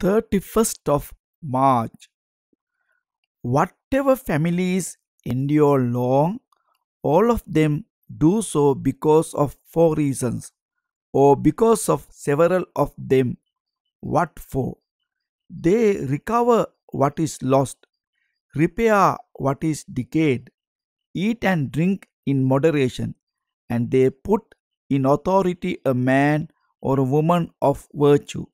31st of March. Whatever families endure long, all of them do so because of four reasons, or because of several of them. What for? They recover what is lost, repair what is decayed, eat and drink in moderation, and they put in authority a man or a woman of virtue